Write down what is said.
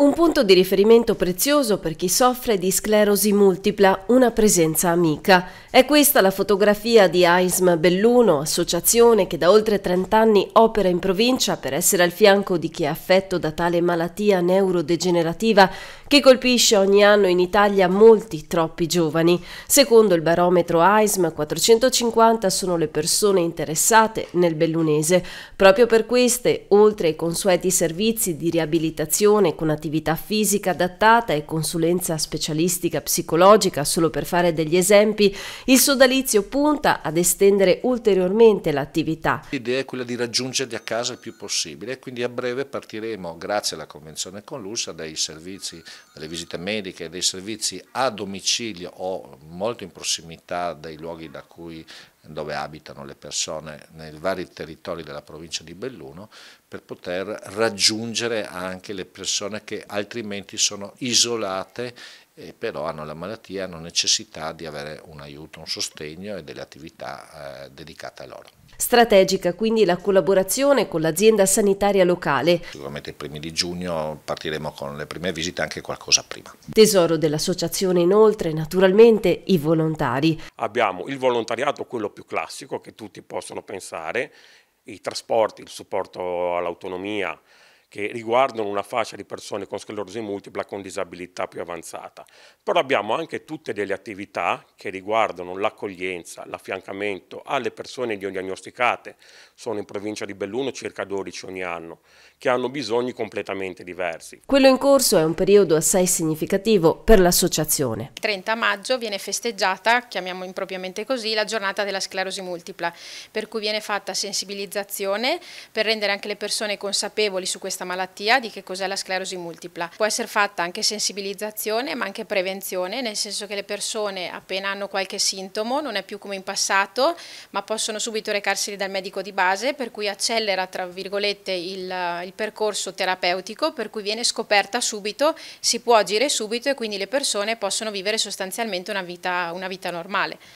Un punto di riferimento prezioso per chi soffre di sclerosi multipla, una presenza amica. È questa la fotografia di AISM Belluno, associazione che da oltre 30 anni opera in provincia per essere al fianco di chi è affetto da tale malattia neurodegenerativa che colpisce ogni anno in Italia molti, troppi giovani. Secondo il barometro AISM, 450 sono le persone interessate nel bellunese. Proprio per queste, oltre ai consueti servizi di riabilitazione con attività attività fisica adattata e consulenza specialistica psicologica, solo per fare degli esempi, il sodalizio punta ad estendere ulteriormente l'attività. L'idea è quella di raggiungerli a casa il più possibile e quindi a breve partiremo, grazie alla convenzione con l'URSA, dai servizi, dalle visite mediche e dei servizi a domicilio o molto in prossimità dai luoghi da cui dove abitano le persone nei vari territori della provincia di Belluno per poter raggiungere anche le persone che altrimenti sono isolate e però hanno la malattia, e hanno necessità di avere un aiuto, un sostegno e delle attività eh, dedicate a loro. Strategica quindi la collaborazione con l'azienda sanitaria locale. Sicuramente i primi di giugno partiremo con le prime visite anche qualcosa prima. Tesoro dell'associazione inoltre naturalmente i volontari. Abbiamo il volontariato quello più classico che tutti possono pensare, i trasporti, il supporto all'autonomia, che riguardano una fascia di persone con sclerosi multipla con disabilità più avanzata. Però abbiamo anche tutte delle attività che riguardano l'accoglienza, l'affiancamento alle persone diagnosticate, sono in provincia di Belluno circa 12 ogni anno, che hanno bisogni completamente diversi. Quello in corso è un periodo assai significativo per l'associazione. Il 30 maggio viene festeggiata, chiamiamo impropriamente così, la giornata della sclerosi multipla, per cui viene fatta sensibilizzazione per rendere anche le persone consapevoli su questa questa malattia, di che cos'è la sclerosi multipla. Può essere fatta anche sensibilizzazione ma anche prevenzione, nel senso che le persone appena hanno qualche sintomo, non è più come in passato, ma possono subito recarsi dal medico di base, per cui accelera tra virgolette il, il percorso terapeutico, per cui viene scoperta subito, si può agire subito e quindi le persone possono vivere sostanzialmente una vita, una vita normale.